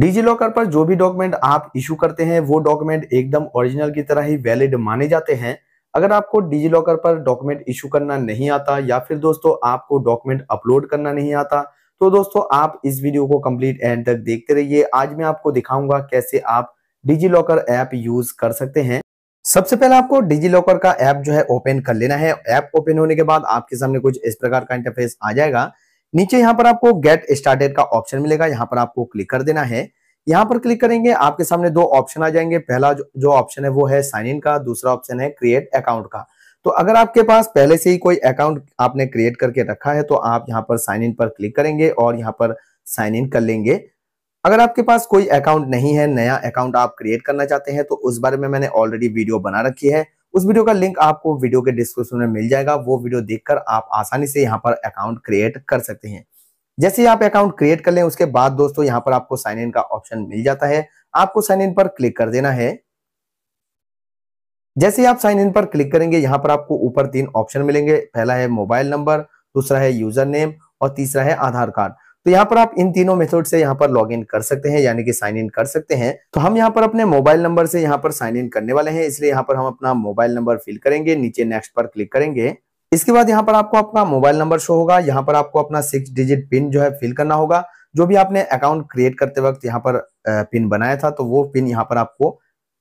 डिजी DigiLocker पर जो भी डॉक्यूमेंट आप इशू करते हैं वो डॉक्यूमेंट एकदम ओरिजिनल की तरह ही वैलिड माने जाते हैं अगर आपको डिजी लॉकर पर डॉक्यूमेंट इशू करना नहीं आता या फिर दोस्तों आपको डॉक्यूमेंट अपलोड करना नहीं आता तो दोस्तों आप इस वीडियो को कंप्लीट एंड तक देखते रहिए आज मैं आपको दिखाऊंगा कैसे आप डिजी लॉकर ऐप यूज कर सकते हैं सबसे पहले आपको डिजी लॉकर का ऐप जो है ओपन कर लेना है ऐप ओपन होने के बाद आपके सामने कुछ इस प्रकार का इंटरफेस आ जाएगा नीचे यहाँ पर आपको गेट स्टार्टेड का ऑप्शन मिलेगा यहाँ पर आपको क्लिक कर देना है यहाँ पर क्लिक करेंगे आपके सामने दो ऑप्शन आ जाएंगे पहला जो ऑप्शन है वो है साइन इन का दूसरा ऑप्शन है क्रिएट अकाउंट का तो अगर आपके पास पहले से ही कोई अकाउंट आपने क्रिएट करके रखा है तो आप यहाँ पर साइन इन पर क्लिक करेंगे और यहाँ पर साइन इन कर लेंगे अगर आपके पास कोई अकाउंट नहीं है नया अकाउंट आप क्रिएट करना चाहते हैं तो उस बारे में मैंने ऑलरेडी वीडियो बना रखी है उस वीडियो का लिंक आपको वीडियो के डिस्क्रिप्शन में मिल जाएगा वो वीडियो देखकर आप आसानी से यहाँ पर अकाउंट क्रिएट कर सकते हैं जैसे ही आप अकाउंट क्रिएट कर लें उसके बाद दोस्तों यहाँ पर आपको साइन इन का ऑप्शन मिल जाता है आपको साइन इन पर क्लिक कर देना है जैसे ही आप साइन इन पर क्लिक करेंगे यहाँ पर आपको ऊपर तीन ऑप्शन मिलेंगे पहला है मोबाइल नंबर दूसरा है यूजर नेम और तीसरा है आधार कार्ड तो यहाँ पर आप इन तीनों मेथड से यहाँ पर लॉग इन कर सकते हैं यानी कि साइन इन कर सकते हैं तो हम यहाँ पर अपने मोबाइल नंबर से यहाँ पर साइन इन करने वाले हैं इसलिए यहाँ पर हम अपना मोबाइल नंबर फिल करेंगे नीचे नेक्स्ट पर क्लिक करेंगे इसके बाद यहाँ पर आपको अपना मोबाइल नंबर शो होगा यहाँ पर आपको अपना सिक्स डिजिट पिन जो है फिल करना होगा जो भी आपने अकाउंट क्रिएट करते वक्त यहाँ पर पिन बनाया था तो वो पिन यहाँ पर आपको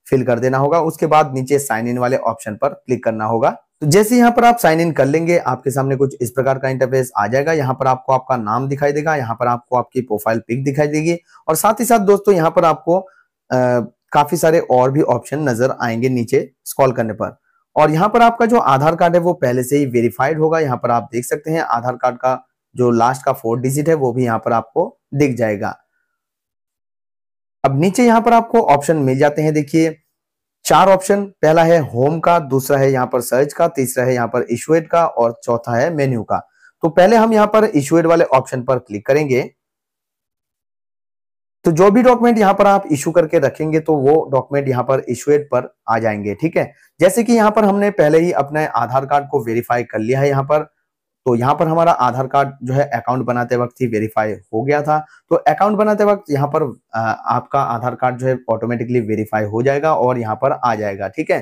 फिल कर देना होगा उसके बाद नीचे साइन इन वाले ऑप्शन पर क्लिक करना होगा तो जैसे यहाँ पर आप साइन इन कर लेंगे आपके सामने कुछ इस प्रकार का इंटरफेस आ जाएगा यहाँ पर आपको आपका नाम दिखाई देगा यहाँ पर आपको आपकी प्रोफाइल पिक दिखाई देगी और साथ ही साथ दोस्तों यहाँ पर आपको आ, काफी सारे और भी ऑप्शन नजर आएंगे नीचे स्कॉल करने पर और यहाँ पर आपका जो आधार कार्ड है वो पहले से ही वेरीफाइड होगा यहाँ पर आप देख सकते हैं आधार कार्ड का जो लास्ट का फोर्थ डिजिट है वो भी यहाँ पर आपको दिख जाएगा अब नीचे यहाँ पर आपको ऑप्शन मिल जाते हैं देखिए चार ऑप्शन पहला है होम का दूसरा है यहाँ पर सर्च का तीसरा है यहाँ पर इशुएड का और चौथा है मेन्यू का तो पहले हम यहाँ पर इशुएड वाले ऑप्शन पर क्लिक करेंगे तो जो भी डॉक्यूमेंट यहाँ पर आप इशू करके रखेंगे तो वो डॉक्यूमेंट यहाँ पर इशुएड पर आ जाएंगे ठीक है जैसे कि यहाँ पर हमने पहले ही अपने आधार कार्ड को वेरीफाई कर लिया है यहाँ पर तो यहाँ पर हमारा आधार कार्ड जो है अकाउंट बनाते वक्त ही वेरीफाई हो गया था तो अकाउंट बनाते वक्त यहाँ पर आपका आधार कार्ड जो है ऑटोमेटिकली वेरीफाई हो जाएगा और यहाँ पर आ जाएगा ठीक है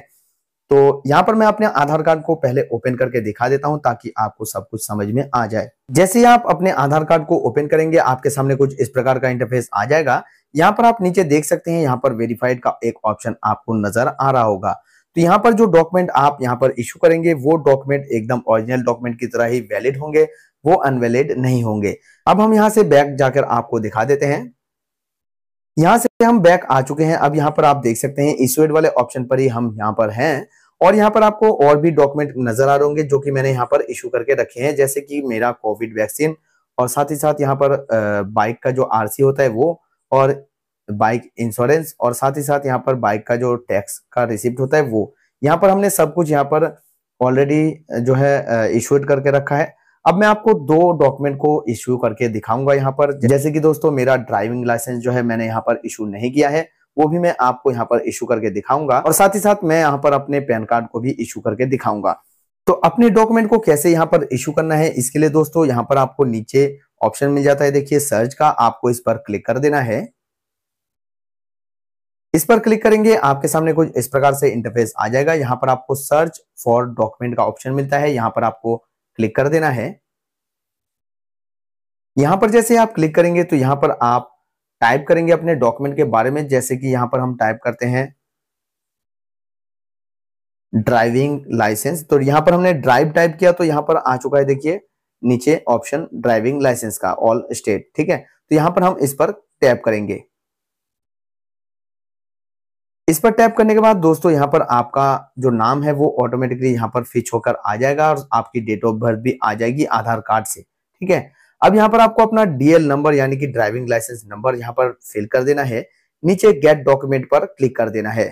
तो यहाँ पर मैं अपने आधार कार्ड को पहले ओपन करके दिखा देता हूँ ताकि आपको सब कुछ समझ में आ जाए जैसे ही आप अपने आधार कार्ड को ओपन करेंगे आपके सामने कुछ इस प्रकार का इंटरफेस आ जाएगा यहाँ पर आप नीचे देख सकते हैं यहाँ पर वेरीफाइड का एक ऑप्शन आपको नजर आ रहा होगा तो यहाँ पर जो डॉक्यूमेंट आप यहाँ पर इशू करेंगे वो डॉक्यूमेंट एकदम ओरिजिनल डॉक्यूमेंट की तरह ही वैलिड होंगे वो अनवैलिड नहीं होंगे अब हम यहाँ से बैक जाकर आपको दिखा देते हैं यहाँ से हम बैक आ चुके हैं अब यहाँ पर आप देख सकते हैं इशूड वाले ऑप्शन पर ही हम यहाँ पर हैं और यहाँ पर आपको और भी डॉक्यूमेंट नजर आ रहे होंगे जो कि मैंने यहाँ पर इशू करके रखे हैं जैसे कि मेरा कोविड वैक्सीन और साथ ही साथ यहाँ पर बाइक का जो आरसी होता है वो और बाइक इंश्योरेंस और साथ ही साथ यहाँ पर बाइक का जो टैक्स का रिसिप्ट होता है वो यहाँ पर हमने सब कुछ यहाँ पर ऑलरेडी जो है इशूड करके रखा है अब मैं आपको दो डॉक्यूमेंट को इश्यू करके दिखाऊंगा यहाँ पर जैसे कि दोस्तों मेरा ड्राइविंग लाइसेंस जो है मैंने यहाँ पर इशू नहीं किया है वो भी मैं आपको यहाँ पर इशू करके दिखाऊंगा और साथ ही साथ मैं यहाँ पर अपने पैन कार्ड को भी इशू करके दिखाऊंगा तो अपने डॉक्यूमेंट को कैसे यहाँ पर इशू करना है इसके लिए दोस्तों यहाँ पर आपको नीचे ऑप्शन मिल जाता है देखिए सर्च का आपको इस पर क्लिक कर देना है इस पर क्लिक करेंगे आपके सामने कुछ इस प्रकार से इंटरफेस आ जाएगा यहाँ पर आपको सर्च फॉर डॉक्यूमेंट का ऑप्शन मिलता है यहाँ पर आपको क्लिक कर देना है यहां पर जैसे आप क्लिक करेंगे तो यहां पर आप टाइप करेंगे अपने डॉक्यूमेंट के बारे में जैसे कि यहां पर हम टाइप करते हैं ड्राइविंग लाइसेंस तो यहां पर हमने ड्राइव टाइप किया तो यहां पर आ चुका है देखिए नीचे ऑप्शन ड्राइविंग लाइसेंस का ऑल स्टेट ठीक है तो यहां पर हम इस पर टैप करेंगे इस पर टैप करने के बाद दोस्तों यहाँ पर आपका जो नाम है वो ऑटोमेटिकली यहाँ पर फिच होकर आ जाएगा और आपकी डेट ऑफ बर्थ भी आ जाएगी आधार कार्ड से ठीक है अब यहाँ पर आपको अपना डीएल नंबर यानी कि ड्राइविंग लाइसेंस नंबर यहाँ पर फिल कर देना है नीचे गेट डॉक्यूमेंट पर क्लिक कर देना है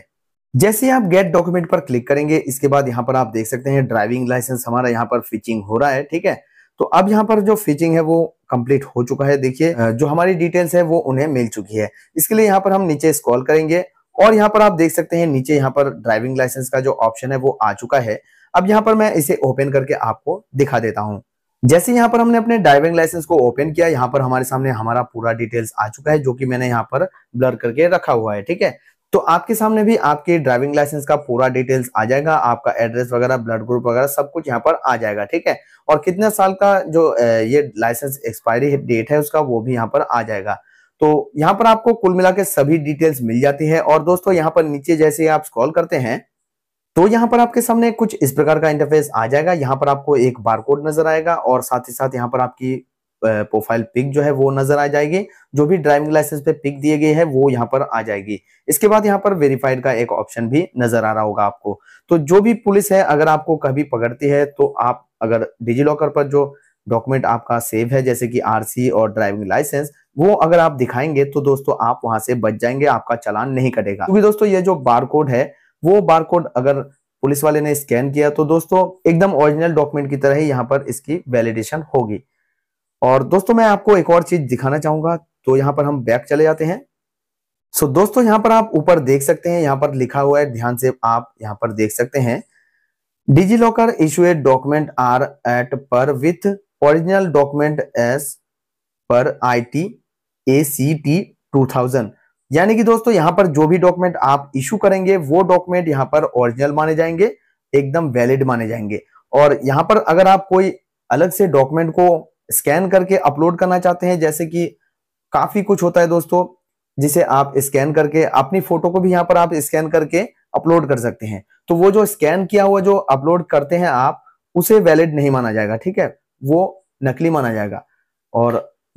जैसे आप गेट डॉक्यूमेंट पर क्लिक करेंगे इसके बाद यहाँ पर आप देख सकते हैं ड्राइविंग लाइसेंस हमारा यहाँ पर फिचिंग हो रहा है ठीक है तो अब यहाँ पर जो फिचिंग है वो कंप्लीट हो चुका है देखिए जो हमारी डिटेल्स है वो उन्हें मिल चुकी है इसके लिए यहाँ पर हम नीचे स्कॉल करेंगे और यहाँ पर आप देख सकते हैं नीचे यहाँ पर ड्राइविंग लाइसेंस का जो ऑप्शन है वो आ चुका है अब यहाँ पर मैं इसे ओपन करके आपको दिखा देता हूँ जैसे यहाँ पर हमने अपने ड्राइविंग लाइसेंस को ओपन किया यहाँ पर हमारे सामने हमारा पूरा डिटेल्स आ चुका है जो कि मैंने यहाँ पर ब्लर करके रखा हुआ है ठीक है तो आपके सामने भी आपके ड्राइविंग लाइसेंस का पूरा डिटेल्स आ जाएगा आपका एड्रेस वगैरह ब्लड ग्रुप वगैरह सब कुछ यहाँ पर आ जाएगा ठीक है और कितने साल का जो ये लाइसेंस एक्सपायरी डेट है उसका वो भी यहाँ पर आ जाएगा तो यहाँ पर आपको कुल मिला के सभी डिटेल्स मिल जाती है और दोस्तों यहाँ पर नीचे जैसे आप स्क्रॉल करते हैं तो यहाँ पर आपके सामने कुछ इस प्रकार का इंटरफेस आ जाएगा यहाँ पर आपको एक कोड नजर आएगा और साथ ही साथ यहाँ पर आपकी प्रोफाइल पिक जो है वो नजर आ जाएगी जो भी ड्राइविंग लाइसेंस पे पिक दिए गए हैं वो यहाँ पर आ जाएगी इसके बाद यहाँ पर वेरीफाइड का एक ऑप्शन भी नजर आ रहा होगा आपको तो जो भी पुलिस है अगर आपको कभी पकड़ती है तो आप अगर डिजी लॉकर पर जो डॉक्यूमेंट आपका सेव है जैसे कि आरसी और ड्राइविंग लाइसेंस वो अगर आप दिखाएंगे तो दोस्तों आप वहां से बच जाएंगे आपका चलान नहीं कटेगा क्योंकि दोस्तों ये जो बारकोड है वो बारकोड अगर पुलिस वाले ने स्कैन किया तो दोस्तों एकदम ओरिजिनल डॉक्यूमेंट की तरह ही यहाँ पर इसकी वैलिडेशन होगी और दोस्तों मैं आपको एक और चीज दिखाना चाहूंगा तो यहाँ पर हम बैक चले जाते हैं सो so, दोस्तों यहाँ पर आप ऊपर देख सकते हैं यहाँ पर लिखा हुआ है ध्यान से आप यहाँ पर देख सकते हैं DigiLocker issued document are at par with original document as per I T A C T two thousand यानी कि दोस्तों यहाँ पर जो भी डॉक्यूमेंट आप इशू करेंगे वो डॉक्यूमेंट यहाँ पर ओरिजिनल माने जाएंगे एकदम वैलिड माने जाएंगे और यहाँ पर अगर आप कोई अलग से डॉक्यूमेंट को स्कैन करके अपलोड करना चाहते हैं जैसे कि काफी कुछ होता है दोस्तों जिसे आप स्कैन करके अपनी फोटो को भी यहाँ पर आप स्कैन करके अपलोड कर सकते हैं तो वो जो स्कैन किया हुआ जो अपलोड करते हैं आप उसे वैलिड नहीं माना जाएगा ठीक है वो नकली माना जाएगा और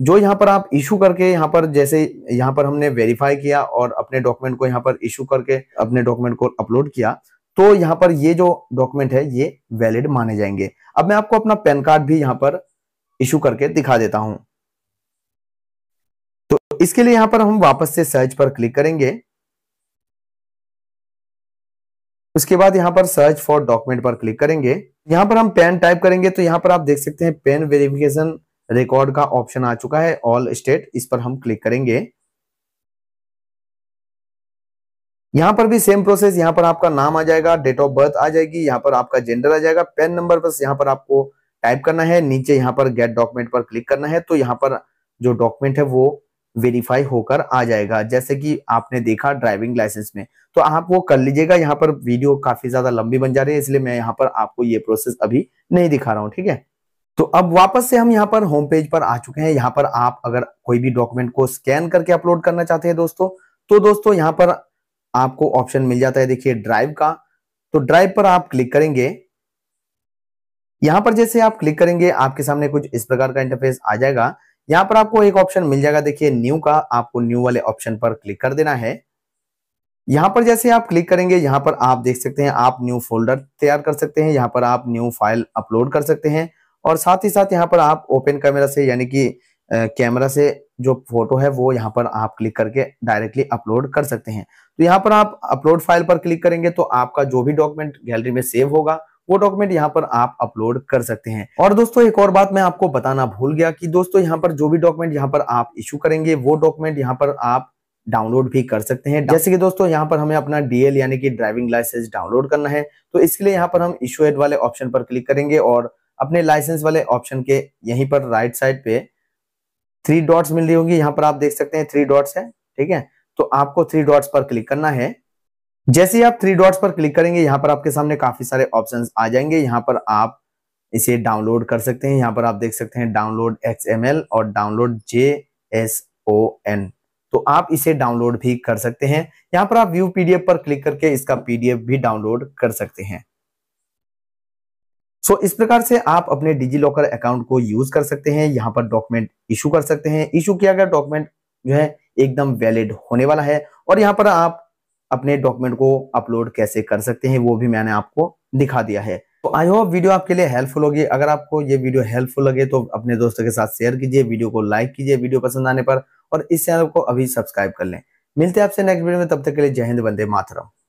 जो यहाँ पर आप इशू करके यहाँ पर जैसे यहाँ पर हमने वेरीफाई किया और अपने डॉक्यूमेंट को यहाँ पर इशू करके अपने डॉक्यूमेंट को अपलोड किया तो यहाँ पर ये जो डॉक्यूमेंट है ये वैलिड माने जाएंगे अब मैं आपको अपना पैन कार्ड भी यहाँ पर इशू करके दिखा देता हूं तो इसके लिए यहाँ पर हम वापस से सर्च पर क्लिक करेंगे उसके बाद यहां पर सर्च फॉर डॉक्यूमेंट पर क्लिक करेंगे यहां पर हम पेन टाइप करेंगे तो यहां पर आप देख सकते हैं पेन वेरिफिकेशन रिकॉर्ड का ऑप्शन आ चुका है ऑल स्टेट इस पर हम क्लिक करेंगे यहां पर भी सेम प्रोसेस यहाँ पर आपका नाम आ जाएगा डेट ऑफ बर्थ आ जाएगी यहां पर आपका जेंडर आ जाएगा पेन नंबर बस यहाँ पर आपको टाइप करना है नीचे यहां पर गेट डॉक्यूमेंट पर क्लिक करना है तो यहाँ पर जो डॉक्यूमेंट है वो वेरीफाई होकर आ जाएगा जैसे कि आपने देखा ड्राइविंग लाइसेंस में तो आप वो कर लीजिएगा यहाँ पर वीडियो काफी ज्यादा लंबी बन जा रही है इसलिए मैं यहाँ पर आपको ये प्रोसेस अभी नहीं दिखा रहा हूँ ठीक है तो अब वापस से हम यहाँ पर होम पेज पर आ चुके हैं यहाँ पर आप अगर कोई भी डॉक्यूमेंट को स्कैन करके अपलोड करना चाहते हैं दोस्तों तो दोस्तों यहाँ पर आपको ऑप्शन मिल जाता है देखिए ड्राइव का तो ड्राइव पर आप क्लिक करेंगे यहां पर जैसे आप क्लिक करेंगे आपके सामने कुछ इस प्रकार का इंटरफेस आ जाएगा यहां पर आपको एक ऑप्शन मिल जाएगा देखिए न्यू का आपको न्यू वाले ऑप्शन पर क्लिक कर देना है यहां पर जैसे आप क्लिक करेंगे यहां पर आप देख सकते हैं आप न्यू फोल्डर तैयार कर सकते हैं यहां पर आप न्यू फाइल अपलोड कर सकते हैं और साथ ही साथ यहाँ पर आप ओपन कैमरा से यानी कि कैमरा से जो फोटो है वो यहाँ पर आप क्लिक करके डायरेक्टली अपलोड कर सकते हैं तो यहाँ पर आप अपलोड फाइल पर क्लिक करेंगे तो आपका जो भी डॉक्यूमेंट गैलरी में सेव होगा वो डॉक्यूमेंट यहाँ पर आप अपलोड कर सकते हैं और दोस्तों एक और बात मैं आपको बताना भूल गया कि दोस्तों यहाँ पर जो भी डॉक्यूमेंट यहाँ पर आप इश्यू करेंगे वो डॉक्यूमेंट यहाँ पर आप डाउनलोड भी कर सकते हैं जैसे कि दोस्तों यहाँ पर हमें अपना डीएल यानी कि ड्राइविंग लाइसेंस डाउनलोड करना है तो इसके लिए यहाँ पर हम इश्यू हेड वाले ऑप्शन पर क्लिक करेंगे और अपने लाइसेंस वाले ऑप्शन के यहीं पर राइट साइड पे थ्री डॉट्स मिल रही होंगी यहाँ पर आप देख सकते हैं थ्री डॉट्स है ठीक है तो आपको थ्री डॉट्स पर क्लिक करना है जैसे ही आप थ्री डॉट्स पर क्लिक करेंगे यहाँ पर आपके सामने काफी सारे ऑप्शन आ जाएंगे यहाँ पर आप इसे डाउनलोड कर सकते हैं यहाँ पर आप देख सकते हैं डाउनलोड एक्स और download J S O N तो आप इसे डाउनलोड भी कर सकते हैं यहाँ पर आप व्यू पीडीएफ पर क्लिक करके इसका पीडीएफ भी डाउनलोड कर सकते हैं सो इस प्रकार से आप अपने डिजी लॉकर अकाउंट को यूज कर सकते हैं यहाँ पर डॉक्यूमेंट इशू कर सकते हैं इशू किया गया डॉक्यूमेंट जो है एकदम वैलिड होने वाला है और यहाँ पर आप अपने डॉक्यूमेंट को अपलोड कैसे कर सकते हैं वो भी मैंने आपको दिखा दिया है तो आई होप वीडियो आपके लिए हेल्पफुल होगी अगर आपको ये वीडियो हेल्पफुल लगे तो अपने दोस्तों के साथ शेयर कीजिए वीडियो को लाइक कीजिए वीडियो पसंद आने पर और इस चैनल को अभी सब्सक्राइब कर लें मिलते हैं आपसे नेक्स्ट वीडियो में तब तक के लिए जय हिंद बंदे मातरम